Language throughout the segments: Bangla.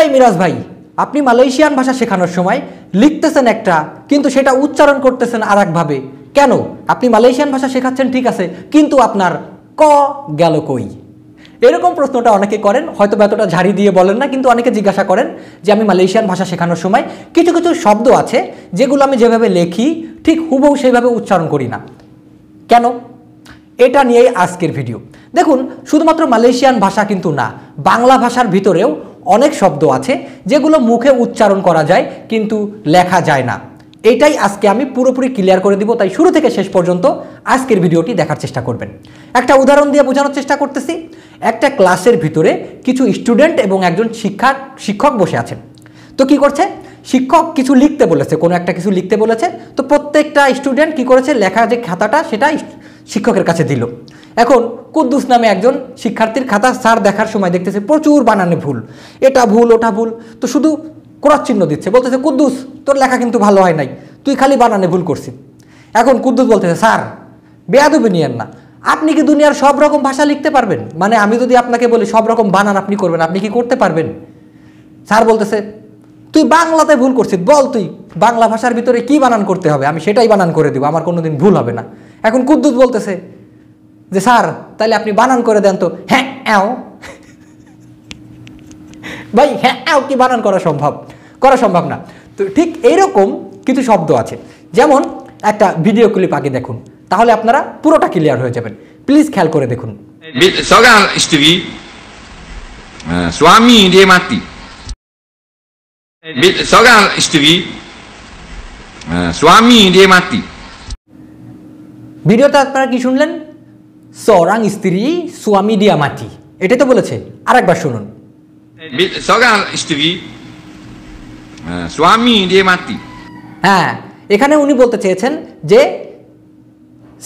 এই মিরাজ ভাই আপনি মালয়েশিয়ান ভাষা শেখানোর সময় লিখতেছেন একটা কিন্তু সেটা উচ্চারণ করতেছেন আর একভাবে কেন আপনি মালয়েশিয়ান ভাষা শেখাচ্ছেন ঠিক আছে কিন্তু আপনার ক গেল কই এরকম প্রশ্নটা অনেকে করেন হয়তো বা এতটা ঝাড়ি দিয়ে বলেন না কিন্তু অনেকে জিজ্ঞাসা করেন যে আমি মালয়েশিয়ান ভাষা শেখানোর সময় কিছু কিছু শব্দ আছে যেগুলো আমি যেভাবে লেখি ঠিক হুবহু সেইভাবে উচ্চারণ করি না কেন এটা নিয়েই আজকের ভিডিও দেখুন শুধুমাত্র মালয়েশিয়ান ভাষা কিন্তু না বাংলা ভাষার ভিতরেও অনেক শব্দ আছে যেগুলো মুখে উচ্চারণ করা যায় কিন্তু লেখা যায় না এটাই আজকে আমি পুরোপুরি ক্লিয়ার করে দিব তাই শুরু থেকে শেষ পর্যন্ত আজকের ভিডিওটি দেখার চেষ্টা করবেন একটা উদাহরণ দিয়ে বোঝানোর চেষ্টা করতেছি একটা ক্লাসের ভিতরে কিছু স্টুডেন্ট এবং একজন শিক্ষা শিক্ষক বসে আছেন তো কি করছে শিক্ষক কিছু লিখতে বলেছে কোনো একটা কিছু লিখতে বলেছে তো প্রত্যেকটা স্টুডেন্ট কি করেছে লেখা যে খাতাটা সেটা শিক্ষকের কাছে দিল এখন কুদ্দুস নামে একজন শিক্ষার্থীর খাতা স্যার দেখার সময় দেখতেছে প্রচুর বানানে ভুল এটা ভুল ওটা ভুল তো শুধু ক্রস চিহ্ন দিচ্ছে বলতেছে কুদ্দুস তোর লেখা কিন্তু ভালো হয় নাই তুই খালি বানানে ভুল করছিস এখন কুদ্দুস বলতেছে স্যার বেয়াদবি নিয়েন না আপনি কি দুনিয়ার সব রকম ভাষা লিখতে পারবেন মানে আমি যদি আপনাকে বলি সব রকম বানান আপনি করবেন আপনি কি করতে পারবেন স্যার বলতেছে তুই বাংলাতে ভুল করছিস বল তুই বাংলা ভাষার ভিতরে কি বানান করতে হবে আমি সেটাই বানান করে দেবো আমার কোনোদিন ভুল হবে না এখন কুদ্দুত বলতেছে যে স্যার তাহলে আপনি বানান করে দেন তো হ্যাঁ অ্যাও ভাই হ্যাঁ অ্যাও কি বানান করা সম্ভব করা সম্ভব না তো ঠিক এইরকম কিছু শব্দ আছে যেমন একটা ভিডিও ক্লিপ আগে দেখুন তাহলে আপনারা পুরোটা ক্লিয়ার হয়ে যাবেন প্লিজ খেয়াল করে দেখুন seorang isteri uh, suami dia স্বামী seorang isteri ভিডিওতে আপনারা কি শুনলেন সরাং স্ত্রী দিয়া মাটি এটাই তো বলেছে আর একবার শুনুন সরাং স্ত্রী স্বামী হ্যাঁ এখানে উনি বলতে চেয়েছেন যে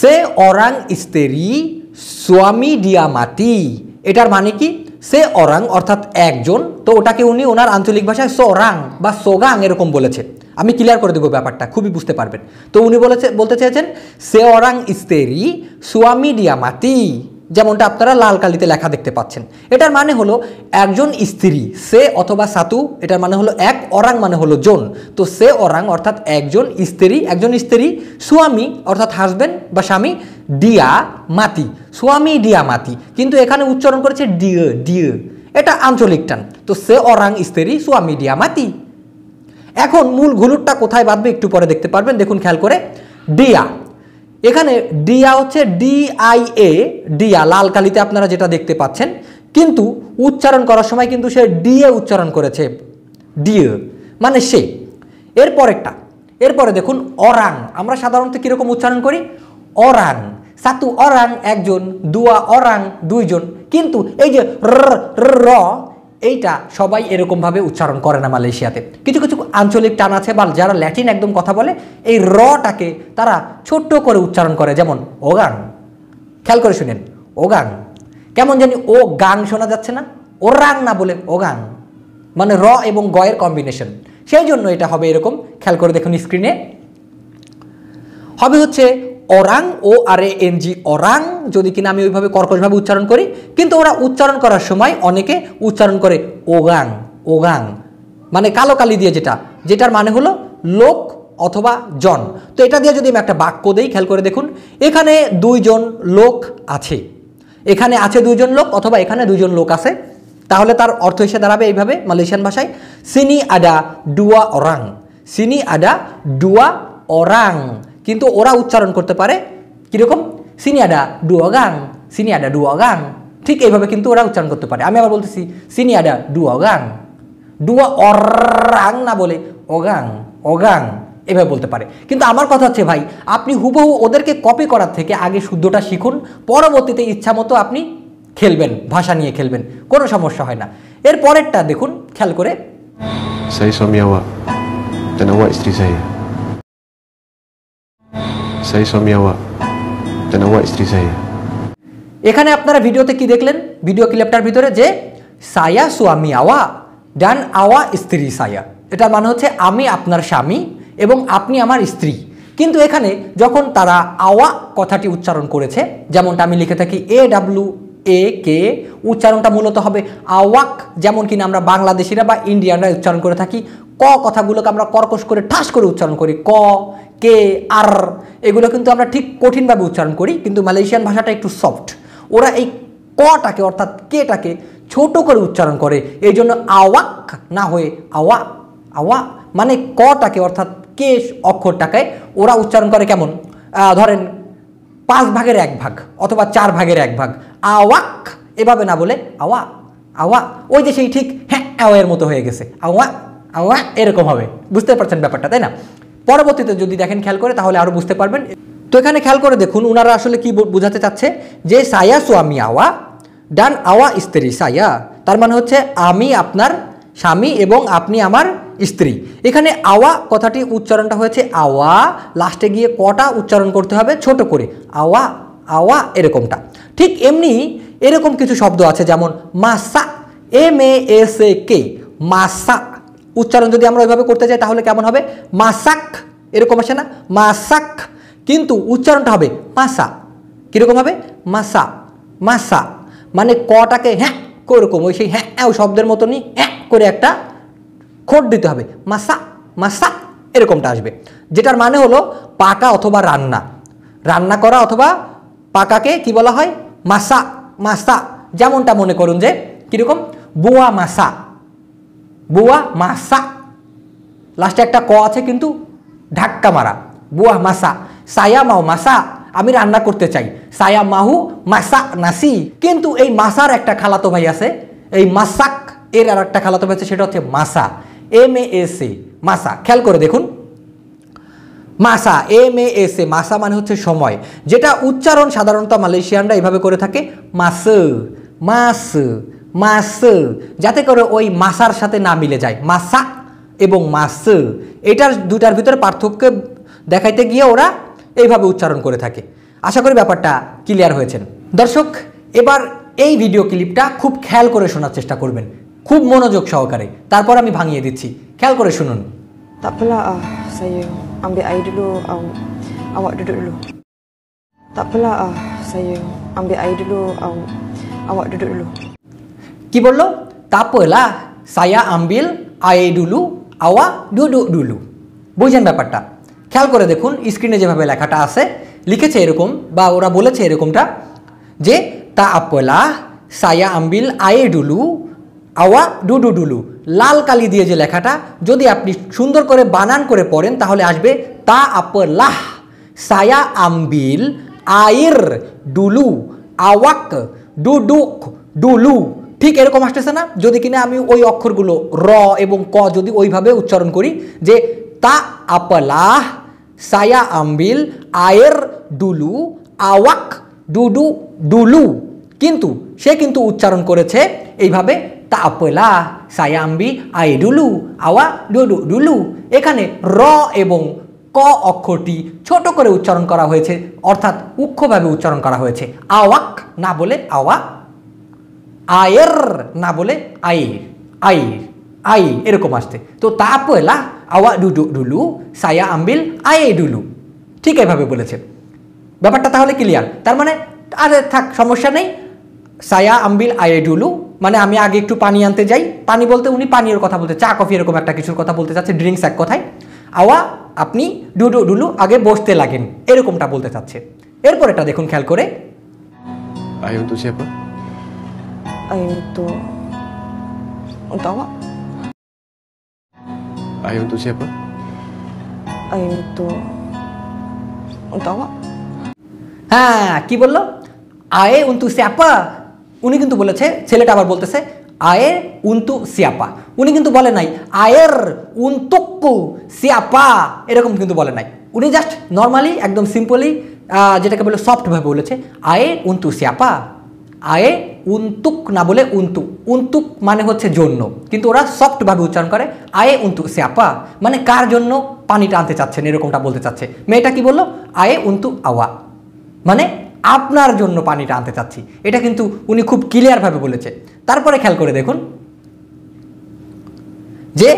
সে অরাং স্ত্রী দিয়া ডিয়ামাতি এটার মানে কি সে অরাং অর্থাৎ একজন তো ওটাকে উনি ওনার আঞ্চলিক ভাষায় সোরাং বা সোগাং এরকম বলেছে আমি ক্লিয়ার করে দেবো ব্যাপারটা খুবই বুঝতে পারবেন তো উনি বলেছে বলতে চেয়েছেন সে অরাং ইস্তেরি সুয়ামি ডিয়ামাতি যেমনটা আপনারা লাল কালিতে লেখা দেখতে পাচ্ছেন এটার মানে হলো একজন স্ত্রী সে অথবা সাতু এটার মানে হলো এক অরাং মানে হলো জন তো সে অরাং অর্থাৎ একজন স্ত্রী একজন স্ত্রী সোয়ামী অর্থাৎ হাজব্যান্ড বা স্বামী ডিয়া মাতি সোয়ামী ডিয়া মাতি কিন্তু এখানে উচ্চারণ করেছে ডিয় ডিয় এটা আঞ্চলিক টান তো সে অরাং স্ত্রী সোয়ামী ডিয়া মাতি এখন মূল ঘুলুরটা কোথায় বাঁধবে একটু পরে দেখতে পারবেন দেখুন খেয়াল করে ডিয়া এখানে ডিয়া হচ্ছে ডিআইএ ডিয়া লাল কালিতে আপনারা যেটা দেখতে পাচ্ছেন কিন্তু উচ্চারণ করার সময় কিন্তু সে ডিএ উচ্চারণ করেছে ডিএ মানে সে এরপরেরটা এরপরে দেখুন অরাং আমরা সাধারণত কীরকম উচ্চারণ করি অরাং সাতু অরাং একজন দুয়া অরাং দুইজন কিন্তু এই যে র এইটা সবাই এরকমভাবে উচ্চারণ করে না মালয়েশিয়াতে কিছু কিছু আঞ্চলিক টান আছে বা যারা ল্যাটিন একদম কথা বলে এই রটাকে তারা ছোট্ট করে উচ্চারণ করে যেমন ওগান খেয়াল করে শুনেন ওগান কেমন জানি ও গান শোনা যাচ্ছে না ও রাং না বলে ওগান মানে র এবং গয়ের কম্বিনেশন সেই জন্য এটা হবে এরকম খেয়াল করে দেখুন স্ক্রিনে হবে হচ্ছে অরাং ও আর এন জি অরাং যদি কিনা আমি ওইভাবে কর্কশভাবে উচ্চারণ করি কিন্তু ওরা উচ্চারণ করার সময় অনেকে উচ্চারণ করে ওগাং ওগাং মানে কালো কালি দিয়ে যেটা যেটার মানে হলো লোক অথবা জন তো এটা দিয়ে যদি আমি একটা বাক্য দেই খেয়াল করে দেখুন এখানে দুইজন লোক আছে এখানে আছে দুইজন লোক অথবা এখানে দুইজন লোক আছে তাহলে তার অর্থ হিসেবে দাঁড়াবে এইভাবে মালয়েশিয়ান ভাষায় সিনি আডা ডুয়া অরাং সিনি আডা ডুয়া অরাং কিন্তু ওরা উচ্চারণ করতে পারে কীরকম সিনি আডা অগাং সিনিয়াডা সিনি আডা ঠিক এইভাবে কিন্তু ওরা উচ্চারণ করতে পারে আমি আবার বলতেছি সিনি আডা অগাং ডুয়া অরাং না বলে অগাং অগাং এভাবে বলতে পারে কিন্তু আমার কথা হচ্ছে ভাই আপনি হুবহু ওদেরকে কপি করার থেকে আগে শুদ্ধটা শিখুন পরবর্তীতে ইচ্ছা মতো আপনি খেলবেন ভাষা নিয়ে খেলবেন কোনো সমস্যা হয় না এর পরেরটা দেখুন খেয়াল করে সেই স্ত্রী saya suami awak dan awak isteri saya এখানে আপনারা ভিডিওতে কি দেখলেন ভিডিও ক্লিপটার ভিতরে যে সায়া সুয়ামি আওয়া ডান আওয়া স্ত্রী সায়া এটা মানে হচ্ছে আমি আপনার স্বামী এবং আপনি আমার স্ত্রী কিন্তু এখানে যখন তারা আওয়া কথাটি উচ্চারণ করেছে যেমনটা আমি লিখে থাকি এ ডাব্লু এ কে উচ্চারণটা মূলত হবে আওয়াক যেমন কিনা আমরা বাংলাদেশিরা বা ইন্ডিয়ানরা উচ্চারণ করে থাকি ক কথাগুলোকে আমরা কর্কশ করে ঠাস করে উচ্চারণ করি ক কে আর এগুলো কিন্তু আমরা ঠিক কঠিনভাবে উচ্চারণ করি কিন্তু মালয়েশিয়ান ভাষাটা একটু সফট ওরা এই কটাকে অর্থাৎ কেটাকে ছোট করে উচ্চারণ করে এই জন্য আওয়াক না হয়ে আওয়া আওয়া মানে কটাকে অর্থাৎ কে অক্ষরটাকে ওরা উচ্চারণ করে কেমন ধরেন পাঁচ ভাগের এক ভাগ অথবা চার ভাগের এক ভাগ আওয়াক এভাবে না বলে আওয়া আওয়া ওই যে সেই ঠিক হ্যাঁ আওয়ের মতো হয়ে গেছে আওয়া আওয়া এরকম হবে বুঝতে পারছেন ব্যাপারটা তাই না পরবর্তীতে যদি দেখেন খেয়াল করে তাহলে আরও বুঝতে পারবেন তো এখানে খেয়াল করে দেখুন ওনারা আসলে কি বোঝাতে চাচ্ছে যে সায়া সোয়ামি আওয়া ডান আওয়া স্ত্রী সায়া তার মানে হচ্ছে আমি আপনার স্বামী এবং আপনি আমার স্ত্রী এখানে আওয়া কথাটি উচ্চারণটা হয়েছে আওয়া লাস্টে গিয়ে কটা উচ্চারণ করতে হবে ছোট করে আওয়া আওয়া এরকমটা ঠিক এমনি এরকম কিছু শব্দ আছে যেমন মাসা এম এ এস এ কে মাসা উচ্চারণ যদি আমরা ওইভাবে করতে চাই তাহলে কেমন হবে মাসাক এরকম আসে না মাসাক কিন্তু উচ্চারণটা হবে মাসা কীরকম হবে মাসা মাসা মানে কটাকে হ্যাঁ ওরকম ওই সেই হ্যাঁ, হ্যাঁ ওই শব্দের মতনই হ্যাঁ করে একটা খোট দিতে হবে মাসা মাসা এরকমটা আসবে যেটার মানে হলো পাকা অথবা রান্না রান্না করা অথবা পাকাকে কি বলা হয় মাসা মাসা যেমনটা মনে করুন যে কীরকম বোয়া মাসা বুয়া মাসা লাস্টে একটা ক আছে কিন্তু ধাক্কা মারা বুয়া মাসা সায়া মাও মাসা আমি রান্না করতে চাই সায়া মাহু মাসা নাসি কিন্তু এই মাসার একটা খালাতো ভাই আছে এই মাসাক এর আর একটা খালাতো ভাই আছে সেটা হচ্ছে মাসা এম এ এস এ মাসা খেয়াল করে দেখুন মাসা এম এ এস এ মাসা মানে হচ্ছে সময় যেটা উচ্চারণ সাধারণত মালয়েশিয়ানরা এভাবে করে থাকে মাস মাস মাস যাতে করে ওই মাসার সাথে না মিলে যায় মাসা এবং মাস এটার দুটার ভিতরে পার্থক্য দেখাইতে গিয়ে ওরা এইভাবে উচ্চারণ করে থাকে আশা করি ব্যাপারটা ক্লিয়ার হয়েছেন দর্শক এবার এই ভিডিও ক্লিপটা খুব খেয়াল করে শোনার চেষ্টা করবেন খুব মনোযোগ সহকারে তারপর আমি ভাঙিয়ে দিচ্ছি খেয়াল করে শুনুন কি বললো tak সায়া আম্বিল আয়ে ডুলু আওয়া awak duduk ডুলু বুঝেন ব্যাপারটা খেয়াল করে দেখুন স্ক্রিনে যেভাবে লেখাটা আছে লিখেছে এরকম বা ওরা বলেছে এরকমটা যে তা আপলা সায়া আম্বিল আয়ে ডুলু আওয়া ডুডু ডুলু লাল কালি দিয়ে যে লেখাটা যদি আপনি সুন্দর করে বানান করে পড়েন তাহলে আসবে তা আপলাহ সায়া আম্বিল আয়ের ডুলু আওয়াক ডুডুক ডুলু ঠিক এরকম আসতেছে না যদি কিনা আমি ওই অক্ষরগুলো র এবং ক যদি ওইভাবে উচ্চারণ করি যে তা আপলাহ সায়া আম্বিল আয়ের ডুলু আওয়াক ডুডু ডুলু কিন্তু সে কিন্তু উচ্চারণ করেছে এইভাবে তা আপলা আম্বি আয়ে ডুলু আওয়া ডুডু ডুলু এখানে র এবং ক অক্ষরটি ছোট করে উচ্চারণ করা হয়েছে অর্থাৎ উক্ষভাবে উচ্চারণ করা হয়েছে আওয়াক না বলে আওয়া আয়ের না বলে আই আই আই এরকম আসতে তো তা পয়লা আওয়া ডুডু ডুলু সায়া আম্বিল আয়ে ডুলু ঠিক এভাবে বলেছে ব্যাপারটা তাহলে ক্লিয়ার তার মানে আরে থাক সমস্যা নেই সায়া আম্বিল আয়ে ডুলু মানে আমি আগে একটু পানি আনতে যাই পানি বলতে উনি পানির কথা বলতে চা কফি এরকম একটা কিছুর কথা বলতে চাচ্ছে ড্রিঙ্কস এক কথায় আওয়া আপনি ডুডু ডুলু আগে বসতে লাগেন এরকমটা বলতে চাচ্ছে এরপর এটা দেখুন খেয়াল করে আয়ু তো ayun to. Ang tawa. Ayun to siapa? Ayun to. Ang tawa. হ্যাঁ কি বললো আয়ে উন্তু স্যাপা উনি কিন্তু বলেছে ছেলেটা আবার বলতেছে আয়ে উন্তু সিয়াপা উনি কিন্তু বলে নাই আয়ের উন্তুক্কু সিয়াপা এরকম কিন্তু বলে নাই উনি জাস্ট নর্মালি একদম সিম্পলি যেটাকে বলে সফটভাবে বলেছে আয়ে উন্তু সিয়াপা আয়ে উন্তুক না বলে উন্তু উন্তুক মানে হচ্ছে জন্য কিন্তু ওরা সফটভাবে উচ্চারণ করে আয়ে উন্তুক সে আপা মানে কার জন্য পানিটা আনতে চাচ্ছেন এরকমটা বলতে চাচ্ছে মেয়েটা কি বললো আয়ে উন্তু আওয়া মানে আপনার জন্য পানিটা আনতে চাচ্ছি এটা কিন্তু উনি খুব ক্লিয়ারভাবে বলেছে তারপরে খেয়াল করে দেখুন যে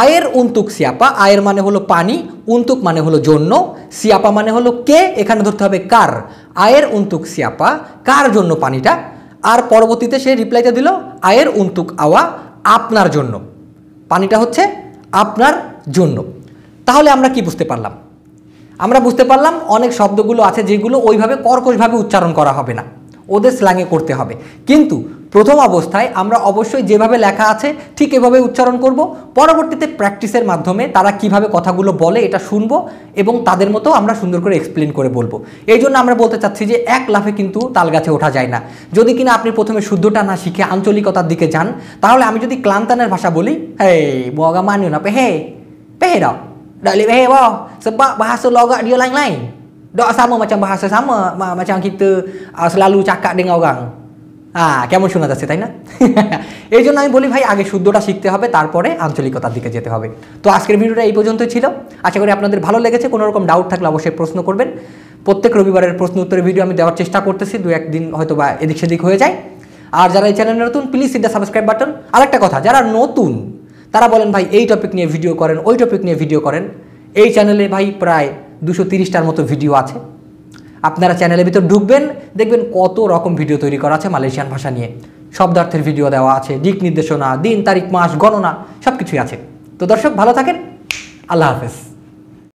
আয়ের উন্তুক সিয়াপা আয়ের মানে হলো পানি উন্তুক মানে হলো জন্য সিয়াপা মানে হলো কে এখানে ধরতে হবে কার আয়ের উন্তুক সিয়াপা কার জন্য পানিটা আর পরবর্তীতে সে রিপ্লাইটা দিল আয়ের উন্তুক আওয়া আপনার জন্য পানিটা হচ্ছে আপনার জন্য তাহলে আমরা কি বুঝতে পারলাম আমরা বুঝতে পারলাম অনেক শব্দগুলো আছে যেগুলো ওইভাবে কর্কশভাবে উচ্চারণ করা হবে না ওদের স্ল্যাঙে করতে হবে কিন্তু প্রথম অবস্থায় আমরা অবশ্যই যেভাবে লেখা আছে ঠিক এভাবে উচ্চারণ করব পরবর্তীতে প্র্যাকটিসের মাধ্যমে তারা কিভাবে কথাগুলো বলে এটা শুনবো এবং তাদের মতো আমরা সুন্দর করে এক্সপ্লেন করে বলবো এই জন্য আমরা বলতে চাচ্ছি যে এক লাফে কিন্তু তালগাছে ওঠা যায় না যদি কিনা আপনি প্রথমে শুদ্ধটা না শিখে আঞ্চলিকতার দিকে যান তাহলে আমি যদি ক্লান্তানের ভাষা বলি হে বগা মানিও না পে হে পে হে বাহাস Dari eh wah sebab bahasa logat dia lain-lain. Tak sama macam bahasa sama macam kita হ্যাঁ কেমন শোনা যাচ্ছে তাই না এই জন্য আমি বলি ভাই আগে শুদ্ধটা শিখতে হবে তারপরে আঞ্চলিকতার দিকে যেতে হবে তো আজকের ভিডিওটা এই পর্যন্তই ছিল আশা করি আপনাদের ভালো লেগেছে কোনো রকম ডাউট থাকলে অবশ্যই প্রশ্ন করবেন প্রত্যেক রবিবারের প্রশ্ন উত্তরের ভিডিও আমি দেওয়ার চেষ্টা করতেছি দু একদিন হয়তো বা এদিক সেদিক হয়ে যায় আর যারা এই চ্যানেলে নতুন প্লিজ সিদ্ধা সাবস্ক্রাইব বাটন একটা কথা যারা নতুন তারা বলেন ভাই এই টপিক নিয়ে ভিডিও করেন ওই টপিক নিয়ে ভিডিও করেন এই চ্যানেলে ভাই প্রায় দুশো তিরিশটার মতো ভিডিও আছে আপনারা চ্যানেলের ভিতর ঢুকবেন দেখবেন কত রকম ভিডিও তৈরি করা আছে মালয়েশিয়ান ভাষা নিয়ে শব্দার্থের ভিডিও দেওয়া আছে দিক নির্দেশনা দিন তারিখ মাস গণনা সব কিছুই আছে তো দর্শক ভালো থাকেন আল্লাহ হাফেজ